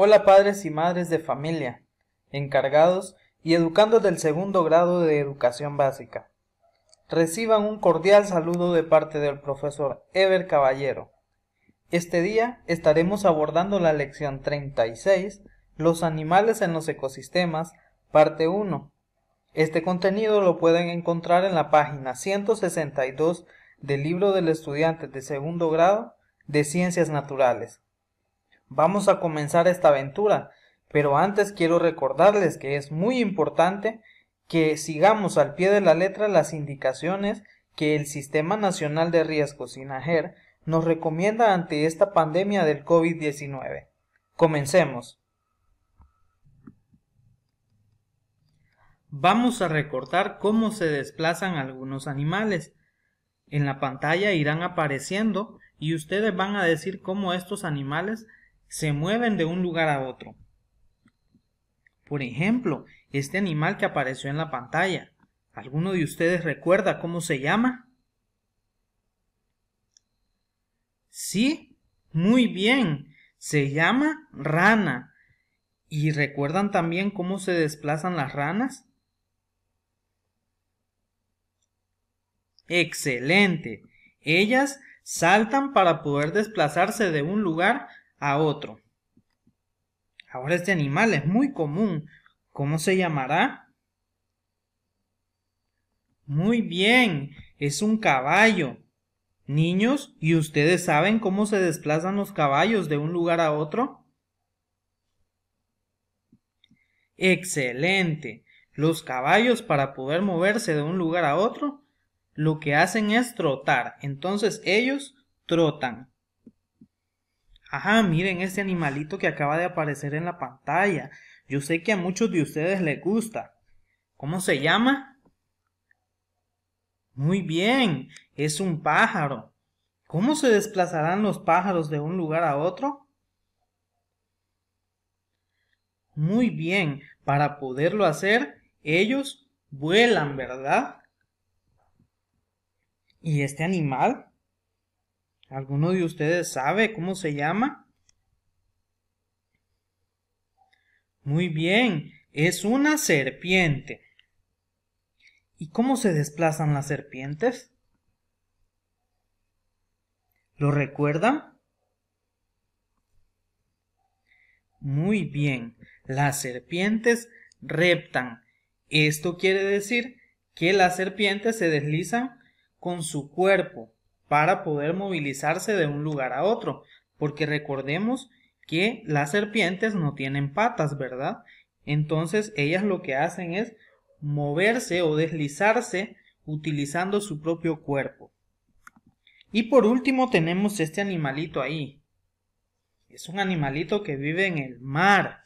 Hola padres y madres de familia, encargados y educando del segundo grado de educación básica. Reciban un cordial saludo de parte del profesor Ever Caballero. Este día estaremos abordando la lección 36, Los animales en los ecosistemas, parte 1. Este contenido lo pueden encontrar en la página 162 del libro del estudiante de segundo grado de Ciencias Naturales, Vamos a comenzar esta aventura, pero antes quiero recordarles que es muy importante que sigamos al pie de la letra las indicaciones que el Sistema Nacional de Riesgo Sinajer nos recomienda ante esta pandemia del COVID-19. Comencemos. Vamos a recordar cómo se desplazan algunos animales. En la pantalla irán apareciendo y ustedes van a decir cómo estos animales se mueven de un lugar a otro. Por ejemplo, este animal que apareció en la pantalla. ¿Alguno de ustedes recuerda cómo se llama? Sí, muy bien. Se llama rana. ¿Y recuerdan también cómo se desplazan las ranas? Excelente. Ellas saltan para poder desplazarse de un lugar a otro. Ahora este animal es muy común. ¿Cómo se llamará? Muy bien, es un caballo. Niños, ¿y ustedes saben cómo se desplazan los caballos de un lugar a otro? Excelente. Los caballos para poder moverse de un lugar a otro, lo que hacen es trotar. Entonces ellos trotan. Ajá, miren este animalito que acaba de aparecer en la pantalla. Yo sé que a muchos de ustedes les gusta. ¿Cómo se llama? Muy bien, es un pájaro. ¿Cómo se desplazarán los pájaros de un lugar a otro? Muy bien, para poderlo hacer, ellos vuelan, ¿verdad? ¿Y este animal? ¿Alguno de ustedes sabe cómo se llama? Muy bien, es una serpiente. ¿Y cómo se desplazan las serpientes? ¿Lo recuerdan? Muy bien, las serpientes reptan. Esto quiere decir que las serpientes se deslizan con su cuerpo para poder movilizarse de un lugar a otro, porque recordemos que las serpientes no tienen patas, ¿verdad? Entonces ellas lo que hacen es moverse o deslizarse utilizando su propio cuerpo. Y por último tenemos este animalito ahí. Es un animalito que vive en el mar.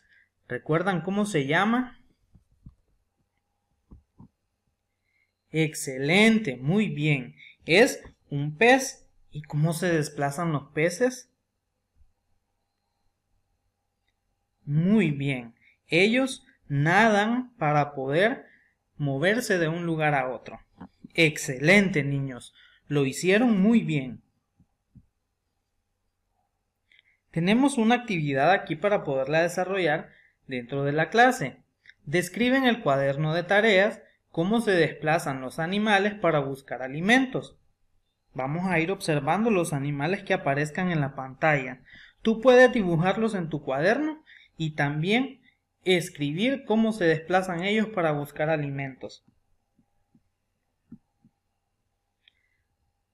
¿Recuerdan cómo se llama? Excelente, muy bien. Es un pez y cómo se desplazan los peces? Muy bien, ellos nadan para poder moverse de un lugar a otro. Excelente, niños, lo hicieron muy bien. Tenemos una actividad aquí para poderla desarrollar dentro de la clase. Describen el cuaderno de tareas cómo se desplazan los animales para buscar alimentos. Vamos a ir observando los animales que aparezcan en la pantalla. Tú puedes dibujarlos en tu cuaderno y también escribir cómo se desplazan ellos para buscar alimentos.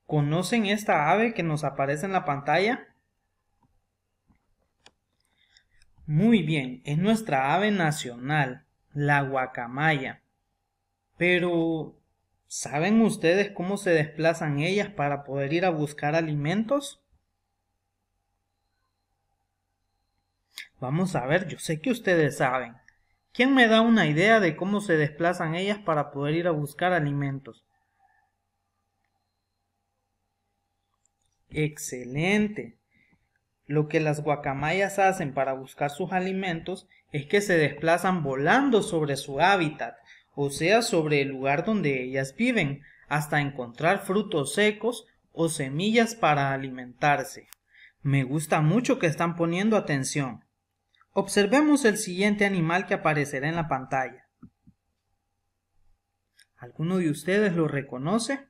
¿Conocen esta ave que nos aparece en la pantalla? Muy bien, es nuestra ave nacional, la guacamaya. Pero, ¿Saben ustedes cómo se desplazan ellas para poder ir a buscar alimentos? Vamos a ver, yo sé que ustedes saben. ¿Quién me da una idea de cómo se desplazan ellas para poder ir a buscar alimentos? Excelente. Lo que las guacamayas hacen para buscar sus alimentos es que se desplazan volando sobre su hábitat, o sea sobre el lugar donde ellas viven, hasta encontrar frutos secos o semillas para alimentarse. Me gusta mucho que están poniendo atención. Observemos el siguiente animal que aparecerá en la pantalla. ¿Alguno de ustedes lo reconoce?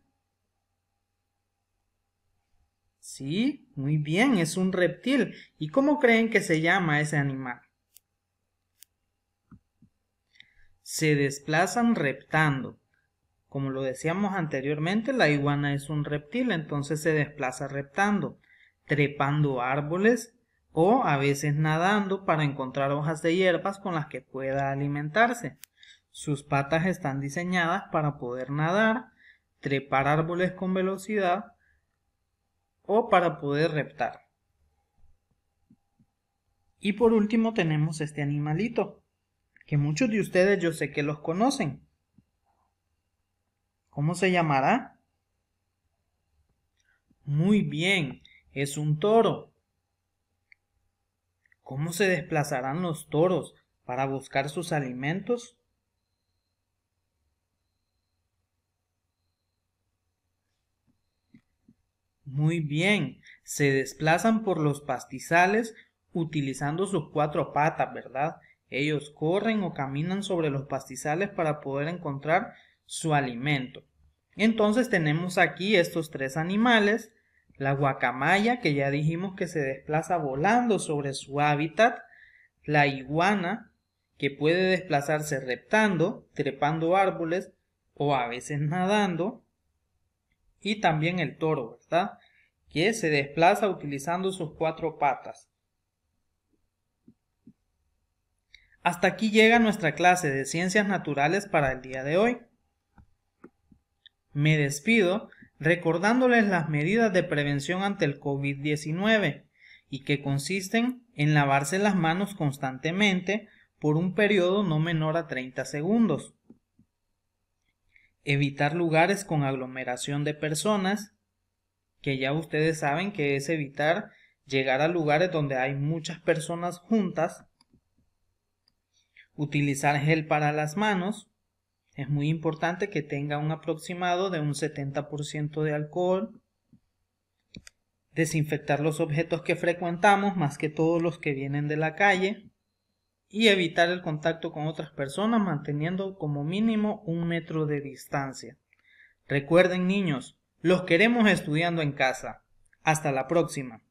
Sí, muy bien, es un reptil. ¿Y cómo creen que se llama ese animal? se desplazan reptando. Como lo decíamos anteriormente, la iguana es un reptil, entonces se desplaza reptando, trepando árboles o a veces nadando para encontrar hojas de hierbas con las que pueda alimentarse. Sus patas están diseñadas para poder nadar, trepar árboles con velocidad o para poder reptar. Y por último tenemos este animalito, que muchos de ustedes yo sé que los conocen. ¿Cómo se llamará? Muy bien, es un toro. ¿Cómo se desplazarán los toros para buscar sus alimentos? Muy bien, se desplazan por los pastizales utilizando sus cuatro patas, ¿verdad? Ellos corren o caminan sobre los pastizales para poder encontrar su alimento. Entonces tenemos aquí estos tres animales, la guacamaya que ya dijimos que se desplaza volando sobre su hábitat, la iguana que puede desplazarse reptando, trepando árboles o a veces nadando, y también el toro, ¿verdad? Que se desplaza utilizando sus cuatro patas. Hasta aquí llega nuestra clase de ciencias naturales para el día de hoy. Me despido recordándoles las medidas de prevención ante el COVID-19 y que consisten en lavarse las manos constantemente por un periodo no menor a 30 segundos, evitar lugares con aglomeración de personas, que ya ustedes saben que es evitar llegar a lugares donde hay muchas personas juntas, Utilizar gel para las manos. Es muy importante que tenga un aproximado de un 70% de alcohol. Desinfectar los objetos que frecuentamos, más que todos los que vienen de la calle. Y evitar el contacto con otras personas manteniendo como mínimo un metro de distancia. Recuerden niños, los queremos estudiando en casa. Hasta la próxima.